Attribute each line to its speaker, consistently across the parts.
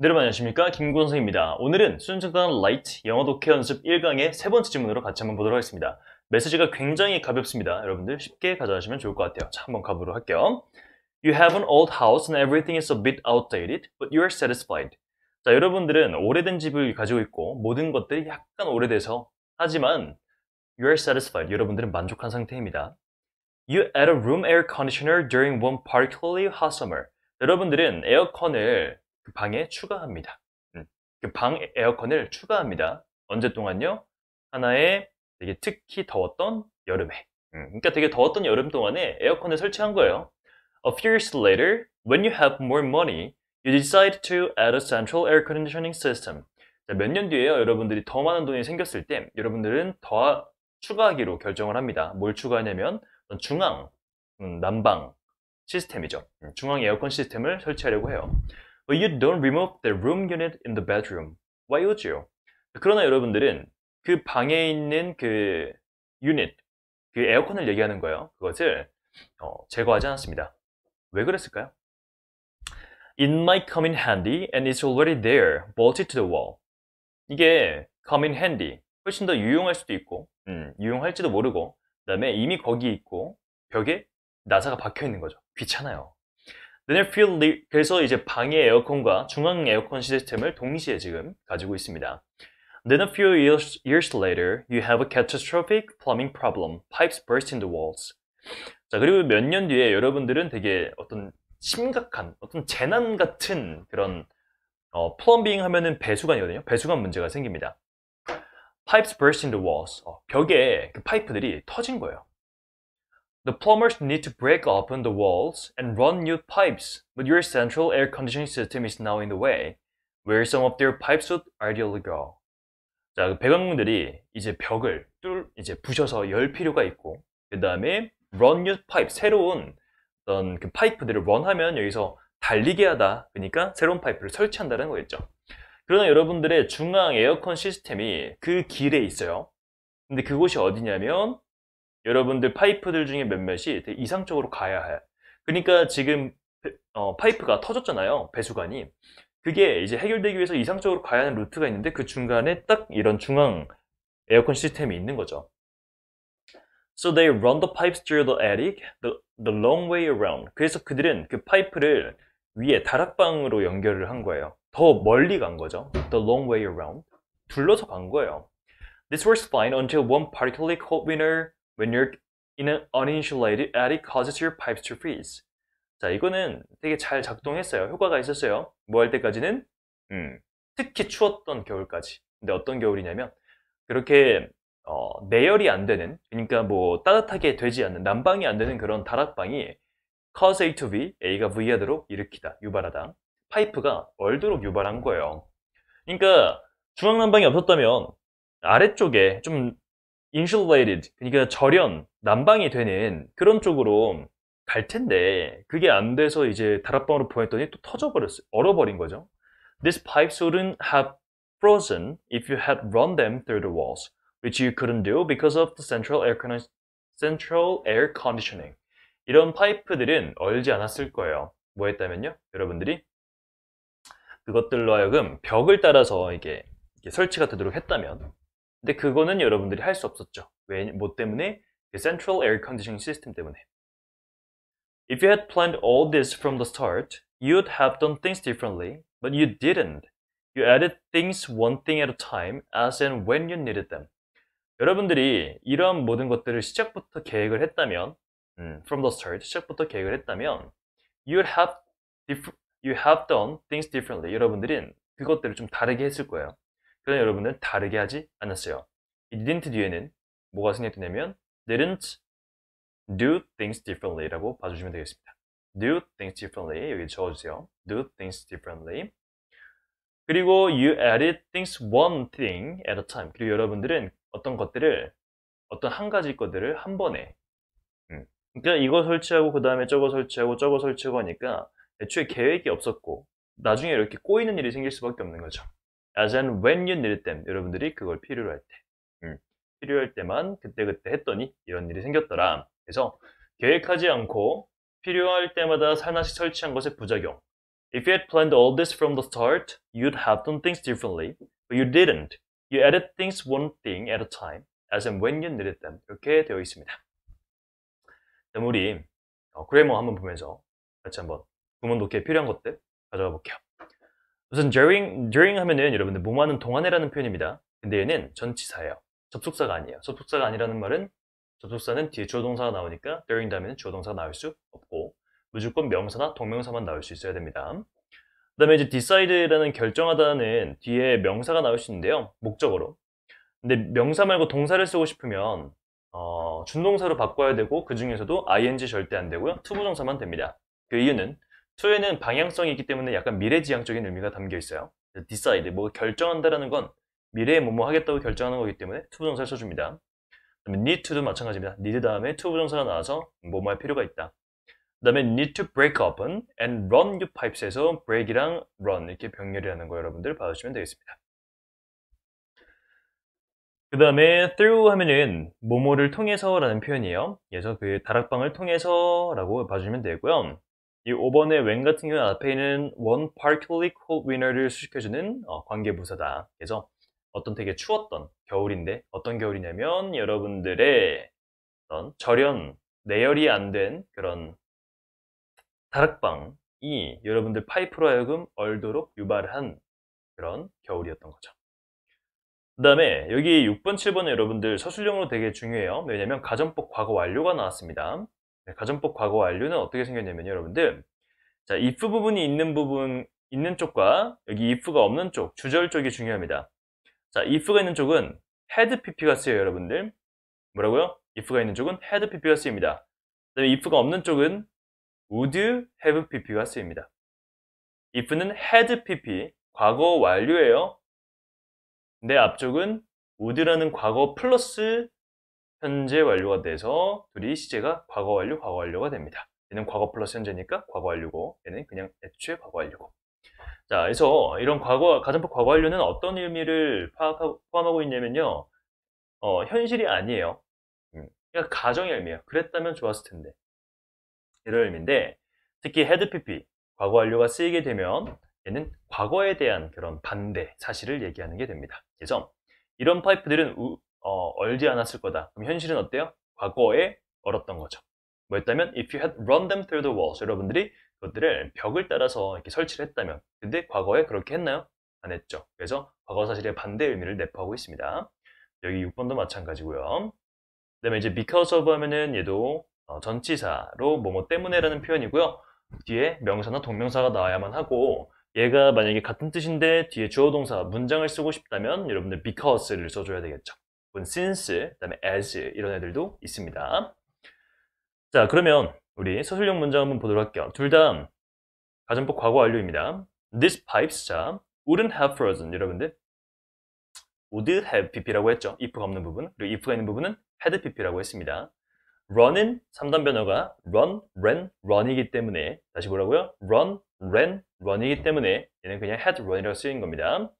Speaker 1: 여러분 안녕하십니까 김구 선생입니다 오늘은 수능증단 라이트 영어 독해 연습 1강의 세 번째 질문으로 같이 한번 보도록 하겠습니다 메시지가 굉장히 가볍습니다 여러분들 쉽게 가져가시면 좋을 것 같아요 자 한번 가보도록 할게요 You have an old house and everything is a bit outdated but you are satisfied 자 여러분들은 오래된 집을 가지고 있고 모든 것들이 약간 오래돼서 하지만 You are satisfied 여러분들은 만족한 상태입니다 You add a room air conditioner during one particularly hot summer 여러분들은 에어컨을 그 방에 추가합니다. 음. 그방 에어컨을 추가합니다. 언제 동안요? 하나의 되게 특히 더웠던 여름에. 음. 그러니까 되게 더웠던 여름 동안에 에어컨을 설치한 거예요. A few years later, when you have more money, you decide to add a central air conditioning system. 몇 년 뒤에요. 여러분들이 더 많은 돈이 생겼을 때 여러분들은 더 추가하기로 결정을 합니다. 뭘 추가하냐면 중앙, 음, 난방 시스템이죠. 중앙 에어컨 시스템을 설치하려고 해요. But you don't remove the room unit in the bedroom. Why would you? 그러나 여러분들은 그 방에 있는 그 유닛, 그 에어컨을 얘기하는 거예요. 그것을 어, 제거하지 않았습니다. 왜 그랬을까요? It might come in handy and it's already there, bolted to the wall. 이게 come in handy, 훨씬 더 유용할 수도 있고, 음, 유용할지도 모르고, 그 다음에 이미 거기 있고, 벽에 나사가 박혀 있는 거죠. 귀찮아요. 르네필 그래서 이제 방의 에어컨과 중앙 에어컨 시스템을 동시에 지금 가지고 있습니다. Then a few years, years later, you have a catastrophic plumbing problem. Pipes burst in the walls. 자, 그리고 몇 년 뒤에 여러분들은 되게 어떤 심각한, 어떤 재난 같은 그런 어, 플럼빙 하면은 배수관이거든요. 배수관 문제가 생깁니다. Pipes burst in the walls. 어, 벽에 그 파이프들이 터진 거예요. The plumbers need to break open the walls and run new pipes, but your central air conditioning system is now in the way, where some of their pipes would ideally go. 자, 배관공들이 이제 벽을 뚫, 이제 부셔서 열 필요가 있고, 그 다음에 run new pipe, 새로운 어떤 그 파이프들을 run하면 여기서 달리게 하다, 그러니까 새로운 파이프를 설치한다는 거겠죠. 그러나 여러분들의 중앙 에어컨 시스템이 그 길에 있어요. 근데 그곳이 어디냐면 여러분들 파이프들 중에 몇몇이 되게 이상적으로 가야 해. 그러니까 지금 어, 파이프가 터졌잖아요. 배수관이. 그게 이제 해결되기 위해서 이상적으로 가야 하는 루트가 있는데 그 중간에 딱 이런 중앙 에어컨 시스템이 있는 거죠. So they run the pipes through the attic the, the long way around. 그래서 그들은 그 파이프를 위에 다락방으로 연결을 한 거예요. 더 멀리 간 거죠. The long way around. 둘러서 간 거예요. This works fine until one p a r t i c u l a r e cold winter When you're in an uninsulated attic causes your pipes to freeze. 자, 이거는 되게 잘 작동했어요. 효과가 있었어요. 뭐 할 때까지는? 음, 특히 추웠던 겨울까지. 근데 어떤 겨울이냐면, 그렇게, 어, 내열이 안 되는, 그러니까 뭐 따뜻하게 되지 않는, 난방이 안 되는 그런 다락방이 cause A to V, A가 V 하도록 일으키다, 유발하다. 파이프가 얼도록 유발한 거예요. 그러니까 중앙난방이 없었다면 아래쪽에 좀 insulated 그러니까 절연 난방이 되는 그런 쪽으로 갈 텐데 그게 안 돼서 이제 다락방으로 보냈더니 또 터져버렸어요 얼어버린 거죠 t h i s pipes wouldn't have frozen if you had run them through the walls which you couldn't do because of the central air, con central air conditioning 이런 파이프들은 얼지 않았을 거예요 뭐 했다면요 여러분들이 그것들로 하여금 벽을 따라서 이게 설치가 되도록 했다면 근데 그거는 여러분들이 할 수 없었죠. 왜, 뭐 때문에? The central air conditioning system 때문에. If you had planned all this from the start, you'd have done things differently, but you didn't. You added things one thing at a time as and when you needed them. 여러분들이 이러한 모든 것들을 시작부터 계획을 했다면, 음, from the start, 시작부터 계획을 했다면, you'd have, you have done things differently. 여러분들은 그것들을 좀 다르게 했을 거예요. 그러나 여러분은 다르게 하지 않았어요. 이 didn't 뒤에는 뭐가 생략되냐면 didn't do things differently 라고 봐주시면 되겠습니다. do things differently 여기 적어주세요. do things differently 그리고 you added things one thing at a time 그리고 여러분들은 어떤 것들을 어떤 한 가지 것들을 한 번에 음. 그러니까 이거 설치하고 그 다음에 저거 설치하고 저거 설치하고 하니까 애초에 계획이 없었고 나중에 이렇게 꼬이는 일이 생길 수밖에 없는 거죠. as and when you need them. 여러분들이 그걸 필요로 할 때. 음, 필요할 때만 그때그때 했더니 이런 일이 생겼더라. 그래서 계획하지 않고 필요할 때마다 하나씩 설치한 것의 부작용. If you had planned all this from the start, you'd have done things differently. But you didn't. You added things one thing at a time, as and when you needed them. 이렇게 되어 있습니다. 그럼 우리 어, 그래머 한번 보면서 같이 한번 구문 독해 필요한 것들 가져가 볼게요. 우선 during, during 하면은 여러분들 뭐하는 동안에라는 표현입니다. 근데 얘는 전치사예요. 접속사가 아니에요. 접속사가 아니라는 말은 접속사는 뒤에 주어동사가 나오니까 during 다음에는 주어동사가 나올 수 없고 무조건 명사나 동명사만 나올 수 있어야 됩니다. 그 다음에 이제 decide라는 결정하다는 뒤에 명사가 나올 수 있는데요. 목적으로. 근데 명사 말고 동사를 쓰고 싶으면 어, 준동사로 바꿔야 되고 그 중에서도 ing 절대 안 되고요. 투부정사만 됩니다. 그 이유는 소에는 방향성이 있기 때문에 약간 미래지향적인 의미가 담겨 있어요. decide, 뭐 결정한다라는 건 미래에 뭐뭐 하겠다고 결정하는 거기 때문에 to 부정사를 써줍니다. 그다음에 need to도 마찬가지입니다. need 다음에 to 부정사가 나와서 뭐뭐 할 필요가 있다. 그 다음에 need to break open and run your pipes에서 break이랑 run 이렇게 병렬이라는 거 여러분들 봐주시면 되겠습니다. 그 다음에 through 하면은 모모를 통해서 라는 표현이에요. 그래서 그 다락방을 통해서 라고 봐주면 되고요. 이 5번의 when 같은 경우는 앞에 있는 one particularly cold winter를 수식해주는 어, 관계부사다. 그래서 어떤 되게 추웠던 겨울인데 어떤 겨울이냐면 여러분들의 어떤 절연, 내열이 안 된 그런 다락방이 여러분들 파이프로 하여금 얼도록 유발한 그런 겨울이었던 거죠. 그 다음에 여기 6번, 7번은 여러분들 서술형으로 되게 중요해요. 왜냐면 가정법 과거 완료가 나왔습니다. 네, 가정법 과거 완료는 어떻게 생겼냐면요, 여러분들. 자, if 부분이 있는 부분, 있는 쪽과 여기 if가 없는 쪽, 주절 쪽이 중요합니다. 자, if가 있는 쪽은 head pp가 쓰여요, 여러분들. 뭐라고요? if가 있는 쪽은 head pp가 쓰입니다. 그다음에 if가 없는 쪽은 would have pp가 쓰입니다. if는 had pp, 과거 완료예요. 근데 앞쪽은 would라는 과거 플러스 현재 완료가 돼서 둘이 시제가 과거 완료, 과거 완료가 됩니다. 얘는 과거 플러스 현재니까 과거 완료고 얘는 그냥 애초에 과거 완료고 자 그래서 이런 과거 가정법 과거 완료는 어떤 의미를 파악하고, 포함하고 있냐면요 어, 현실이 아니에요 음, 그러니까 가정의 의미예요 그랬다면 좋았을 텐데 이런 의미인데 특히 헤드 PP 과거 완료가 쓰이게 되면 얘는 과거에 대한 그런 반대 사실을 얘기하는 게 됩니다 그래서 이런 파이프들은 우, 얼지 않았을 거다. 그럼 현실은 어때요? 과거에 얼었던 거죠. 뭐였다면 if you had run them through the walls 여러분들이 그것들을 벽을 따라서 이렇게 설치를 했다면 근데 과거에 그렇게 했나요? 안 했죠. 그래서 과거 사실의 반대 의미를 내포하고 있습니다. 여기 6번도 마찬가지고요. 그 다음에 이제 because of 하면은 얘도 어, 전치사로 뭐 뭐 때문에라는 표현이고요. 뒤에 명사나 동명사가 나와야만 하고 얘가 만약에 같은 뜻인데 뒤에 주어동사 문장을 쓰고 싶다면 여러분들 because를 써줘야 되겠죠. since, 그다음에 as 이런 애들도 있습니다. 자, 그러면 우리 서술형 문장 한번 보도록 할게요. 둘 다 가정법 과거 완료입니다. These pipes, 자, wouldn't have frozen, 여러분들. would have pp라고 했죠. if가 없는 부분. 그리고 if가 있는 부분은 had pp라고 했습니다. run은 3단 변화가 run, ran, run이기 때문에 다시 보라고요 run, ran, run이기 때문에 얘는 그냥 had run이라고 쓰이는 겁니다.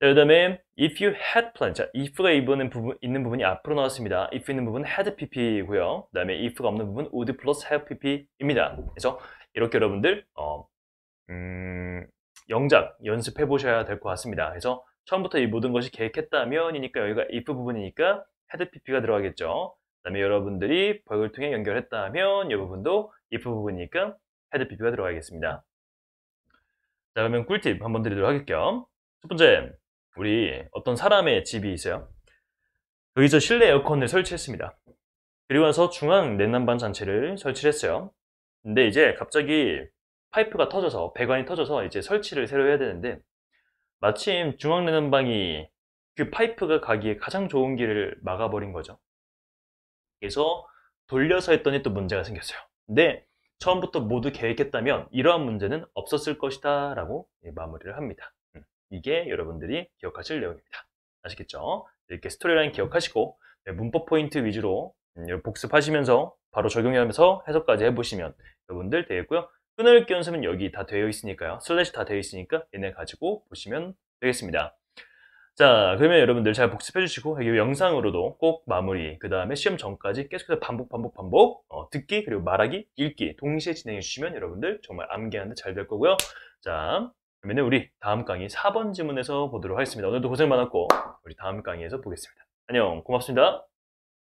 Speaker 1: 자, 그 다음에 if you had p l a n n 자, if가 이번엔 부분, 있는 부분이 앞으로 나왔습니다. if 있는 부분 had pp고요. 이그 다음에 if가 없는 부분 would plus have pp입니다. 그래서 이렇게 여러분들 어, 음, 영작 연습해 보셔야 될 것 같습니다. 그래서 처음부터 이 모든 것이 계획했다면이니까 여기가 if 부분이니까 had pp가 들어가겠죠. 그 다음에 여러분들이 버그를 통해 연결했다면 이 부분도 if 부분이니까 had p p 가 들어가겠습니다. 자, 그러면 꿀팁 한번 드리도록 할게요. 첫 번째, 우리 어떤 사람의 집이 있어요. 여기서 실내 에어컨을 설치했습니다. 그리고 나서 중앙 냉난방 장치를 설치했어요. 근데 이제 갑자기 파이프가 터져서 배관이 터져서 이제 설치를 새로 해야 되는데 마침 중앙 냉난방이 그 파이프가 가기에 가장 좋은 길을 막아버린 거죠. 그래서 돌려서 했더니 또 문제가 생겼어요. 근데 처음부터 모두 계획했다면 이러한 문제는 없었을 것이다 라고 예, 마무리를 합니다. 이게 여러분들이 기억하실 내용입니다. 아시겠죠? 네, 이렇게 스토리라인 기억하시고 네, 문법 포인트 위주로 음, 복습하시면서 바로 적용하면서 해석까지 해보시면 여러분들 되겠고요. 끊을읽기 연습은 여기 다 되어 있으니까요. 슬래시 다 되어 있으니까 얘네 가지고 보시면 되겠습니다. 자 그러면 여러분들 잘 복습해 주시고 여기 영상으로도 꼭 마무리 그 다음에 시험 전까지 계속해서 반복 반복 반복 어, 듣기 그리고 말하기 읽기 동시에 진행해 주시면 여러분들 정말 암기하는데 잘 될 거고요 자 그러면 우리 다음 강의 4번 지문에서 보도록 하겠습니다. 오늘도 고생 많았고 우리 다음 강의에서 보겠습니다. 안녕 고맙습니다.